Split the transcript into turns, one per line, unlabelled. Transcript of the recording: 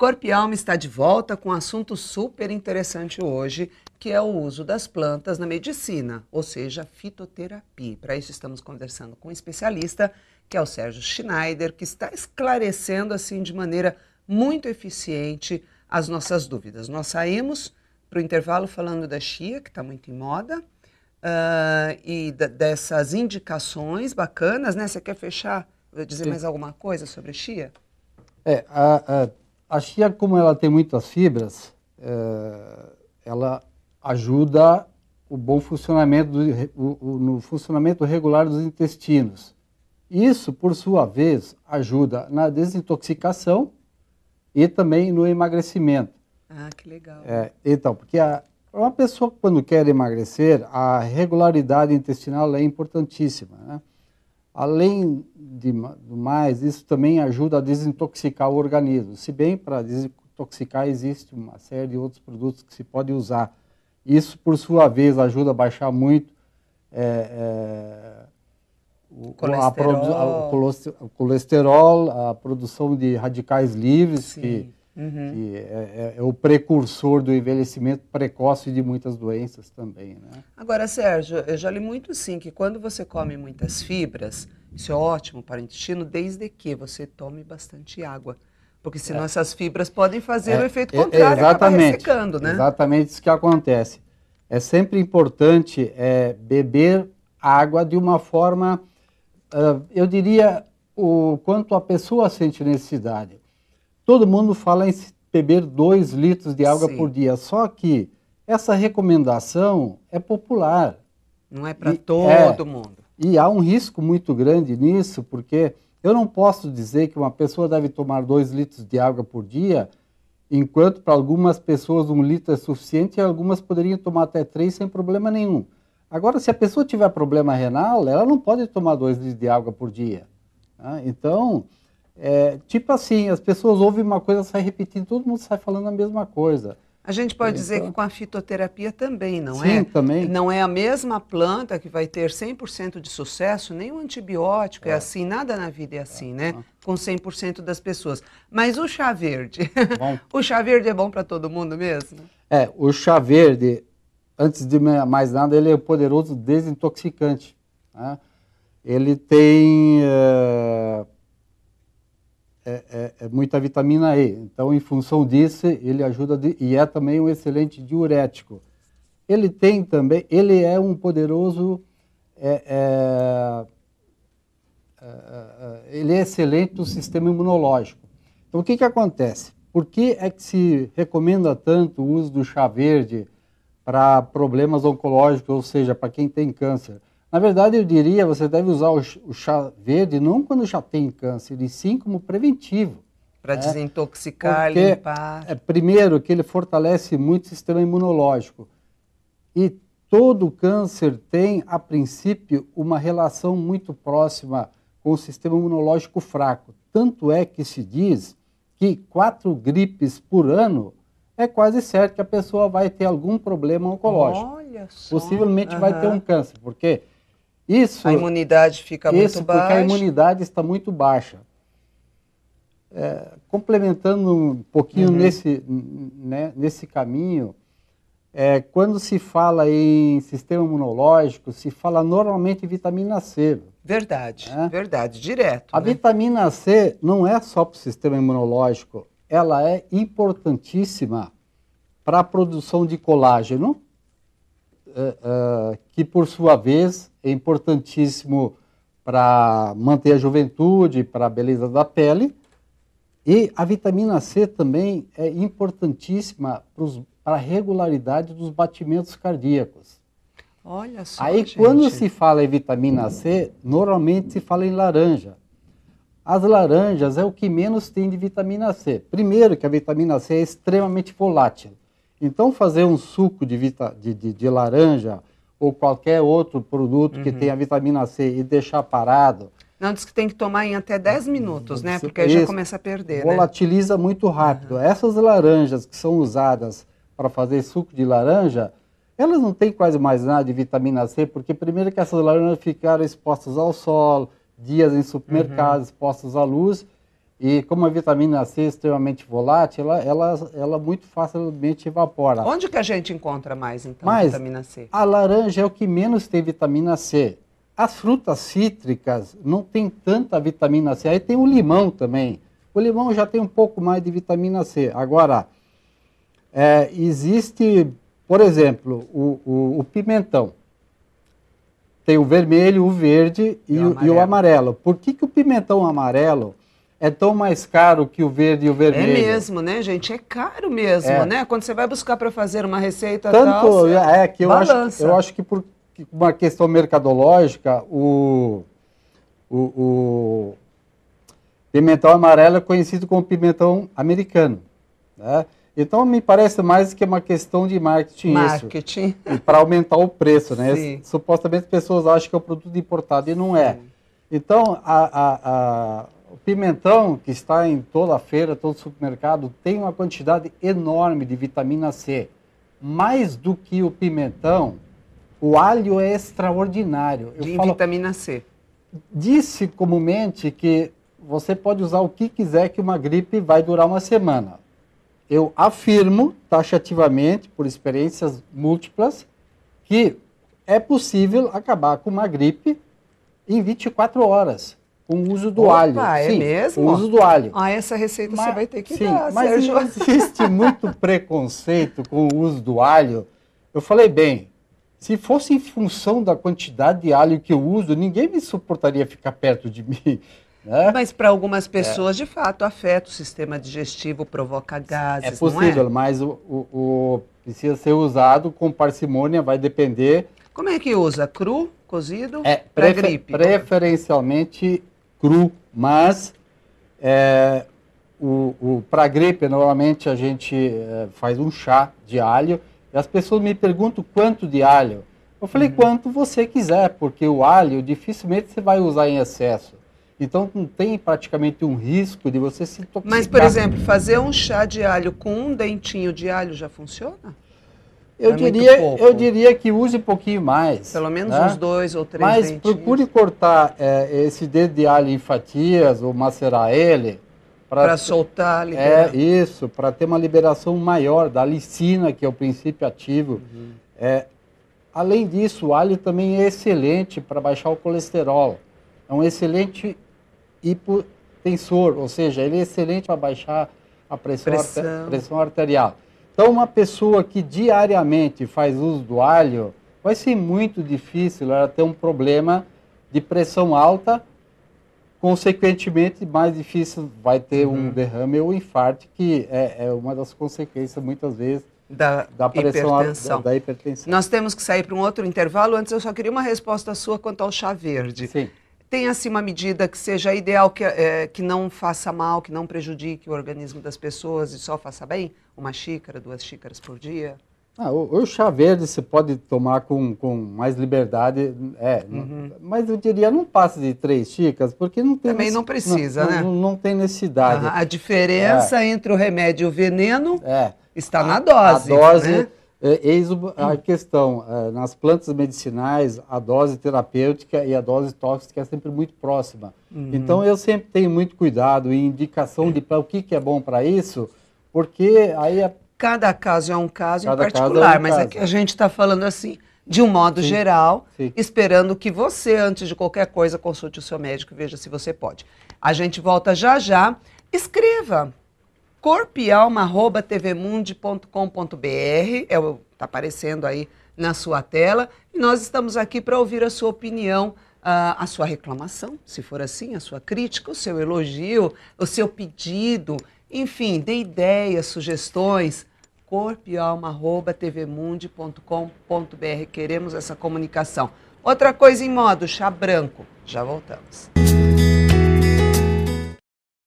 Corpo e Alma está de volta com um assunto super interessante hoje, que é o uso das plantas na medicina, ou seja, fitoterapia. Para isso estamos conversando com um especialista, que é o Sérgio Schneider, que está esclarecendo assim de maneira muito eficiente as nossas dúvidas. Nós saímos para o intervalo falando da chia, que está muito em moda, uh, e dessas indicações bacanas, né? Você quer fechar, dizer Sim. mais alguma coisa sobre chia?
É, a, a a chia, como ela tem muitas fibras, é, ela ajuda o bom funcionamento do, o, o, no funcionamento regular dos intestinos. Isso, por sua vez, ajuda na desintoxicação e também no emagrecimento.
Ah, que legal.
É, então, porque a, uma pessoa quando quer emagrecer, a regularidade intestinal é importantíssima. Né? Além de, do mais, isso também ajuda a desintoxicar o organismo. Se bem para desintoxicar existe uma série de outros produtos que se pode usar. Isso, por sua vez, ajuda a baixar muito é, é, o, colesterol. A, a, o, colesterol. A, produção de radicais livres Sim. que Uhum. que é, é, é, o precursor do envelhecimento precoce de muitas doenças também. Né?
Agora, Sérgio, eu já li muito sim que quando você come muitas fibras, isso é ótimo para o intestino, desde que você tome bastante água. Porque senão é. essas fibras podem fazer é, o efeito é, contrário, exatamente, ressecando, né?
Exatamente isso que acontece. É sempre importante é, beber água de uma forma, uh, eu diria, o quanto a pessoa sente necessidade Todo mundo fala em beber 2 litros de água Sim. por dia, só que essa recomendação é popular.
Não é para é. todo é, mundo.
E há um risco muito grande nisso, porque eu não posso dizer que uma pessoa deve tomar 2 litros de água por dia, enquanto para algumas pessoas um litro é suficiente e algumas poderiam tomar até três sem problema nenhum. Agora, se a pessoa tiver problema renal, ela não pode tomar 2 litros de água por dia. Né? Então, é, tipo assim, as pessoas ouvem uma coisa, sai repetindo, todo mundo sai falando a mesma coisa.
A gente pode então, dizer que com a fitoterapia também, não sim, é? Sim, também. Não é a mesma planta que vai ter 100% de sucesso, nem o antibiótico é. é. assim, nada na vida é assim, é. né? Com 100% das pessoas. Mas o chá verde, o chá verde é bom para todo mundo mesmo?
É, o chá verde, antes de mais nada, ele é um poderoso desintoxicante. Né? Ele tem uh, é, é, é, muita vitamina E. Então, em função disso, ele ajuda de, e é também um excelente diurético. Ele tem também, ele é um poderoso, é, é, é ele é excelente no sistema imunológico. Então, o que, que acontece? Por que é que se recomenda tanto o uso do chá verde para problemas oncológicos, ou seja, para quem tem câncer? Na verdade, eu diria, você deve usar o, chá verde não quando já tem câncer, e sim como
preventivo. Para né? desintoxicar, Porque,
limpar. É, primeiro, que ele fortalece muito o sistema imunológico. E todo câncer tem, a princípio, uma relação muito próxima com o sistema imunológico fraco. Tanto é que se diz que quatro gripes por ano é quase certo que a pessoa vai ter algum problema oncológico.
Olha só. Possivelmente uhum. vai ter um
câncer, porque isso. A imunidade
fica isso muito baixa. Isso, porque a
imunidade está muito baixa. É, complementando um pouquinho uhum. nesse, né, nesse caminho, é, quando se fala em sistema imunológico, se fala normalmente em vitamina C.
Verdade, né? verdade, direto.
A né? vitamina C não é só para o sistema imunológico, ela é importantíssima para a produção de colágeno, uh, que por sua vez é importantíssimo para manter a juventude, para a beleza da pele. E a vitamina C também é importantíssima para a regularidade dos batimentos cardíacos. Olha só. Aí, gente. quando se fala em vitamina C, normalmente se fala em laranja. As laranjas é o que menos tem de vitamina C. Primeiro, que a vitamina C é extremamente volátil. Então, fazer um suco de, vita, de, de, de laranja ou qualquer outro produto uhum. que tenha vitamina C e deixar parado.
Não, diz que tem que tomar em até 10 minutos, né? Porque aí já começa a perder. Né? Volatiliza
né? muito rápido. Uhum. Essas laranjas que são usadas para fazer suco de laranja, elas não têm quase mais nada de vitamina C, porque primeiro que essas laranjas ficaram expostas ao sol, dias em supermercados, uhum. expostas à luz, e como a vitamina C é extremamente volátil, ela, ela, ela muito facilmente evapora. Onde
que a gente encontra mais, então, Mas, vitamina C?
A laranja é o que menos tem vitamina C. As frutas cítricas não tem tanta vitamina C. Aí tem o limão também. O limão já tem um pouco mais de vitamina C. Agora, é, existe, por exemplo, o, o, o, pimentão. Tem o vermelho, o verde e, e, o, amarelo. e o, amarelo. Por que, que o pimentão amarelo é tão mais caro que o verde e o é vermelho. É
mesmo, né, gente? É caro mesmo, é. né? Quando você vai buscar para fazer uma receita Tanto, tal, você... é, é que eu Balança. acho, eu acho
que por uma questão mercadológica, o, o, o pimentão amarelo é conhecido como pimentão americano, né? Então me parece mais que é uma questão de marketing, marketing. isso. para aumentar o preço, né? Sim. Supostamente as pessoas acham que é um produto importado e não é. Então a, a, a pimentão, que está em toda feira, todo supermercado, tem uma quantidade enorme de vitamina C. Mais do que o pimentão, o alho é extraordinário. Eu de falo, vitamina C. Disse comumente que você pode usar o que quiser que uma gripe vai durar uma semana. Eu afirmo, taxativamente, por experiências múltiplas, que é possível acabar com uma gripe em 24 horas com o uso do Opa, alho. é sim, mesmo? O uso do alho.
Ah, essa receita mas, você vai ter que sim, dar, Mas Sérgio. existe
muito preconceito com o uso do alho. Eu falei bem, se fosse em função da quantidade de
alho que eu uso, ninguém me suportaria ficar perto de mim. Né? Mas para algumas é. pessoas, é. de fato, afeta o sistema digestivo, provoca é gases. É possível, é?
mas o, o, o, precisa ser usado com parcimônia, vai depender. Como é que usa? Cru,
cozido? É, prefer, gripe?
Preferencialmente cru, mas é, para gripe, normalmente a gente é, faz um chá de alho e as pessoas me perguntam quanto de alho. Eu falei, uhum. quanto você quiser, porque o alho dificilmente você vai usar em excesso. Então não tem praticamente um risco de você se intoxicar.
Mas, por exemplo, fazer um chá de alho com um dentinho de alho já funciona? Eu, é diria, eu
diria que use um pouquinho mais. Pelo menos né? uns dois
ou três Mas dentinhos.
procure cortar é, esse dedo de alho em fatias ou macerar ele.
Para soltar, é, liberar. É
isso, para ter uma liberação maior da licina, que é o princípio ativo. Uhum. É, além disso, o alho também é excelente para baixar o colesterol. É um excelente hipotensor, ou seja, ele é excelente para baixar a pressão, pressão. Arter, pressão arterial. Então, uma pessoa que diariamente faz uso do alho, vai ser muito difícil ela ter um problema de pressão alta, consequentemente, mais difícil vai ter uhum. um derrame ou infarto, que é, é, uma das consequências, muitas vezes, da, da pressão hipertensão. Alta, da, da, hipertensão.
Nós temos que sair para um outro intervalo. Antes, eu só queria uma resposta sua quanto ao chá verde. Sim tenha-se assim, uma medida que seja ideal, que, é, que não faça mal, que não prejudique o organismo das pessoas e só faça bem? Uma xícara, duas xícaras por dia?
Ah, o, o, chá verde você pode tomar com, com mais liberdade, é, uhum. mas eu diria não passe de três xícaras, porque não tem... Também não precisa, não, né? Não, não tem necessidade. Ah, a diferença
é. entre o remédio e o veneno é. está a, na dose. A dose... Né?
É, eis a questão, é, nas plantas medicinais, a dose terapêutica e a dose tóxica é sempre muito próxima. Uhum. Então, eu sempre tenho muito cuidado e
indicação de para o que, que é bom para isso, porque aí... É... Cada caso é um caso Cada em particular, é um mas é aqui a gente está falando assim, de um modo sim, geral, sim. esperando que você, antes de qualquer coisa, consulte o seu médico e veja se você pode. A gente volta já já. Escreva corpo é está aparecendo aí na sua tela. E nós estamos aqui para ouvir a sua opinião, a, ah, a sua reclamação, se for assim, a sua crítica, o seu elogio, o seu pedido. Enfim, dê ideias, sugestões. Corpo Queremos essa comunicação. Outra coisa em modo, chá branco. Já voltamos.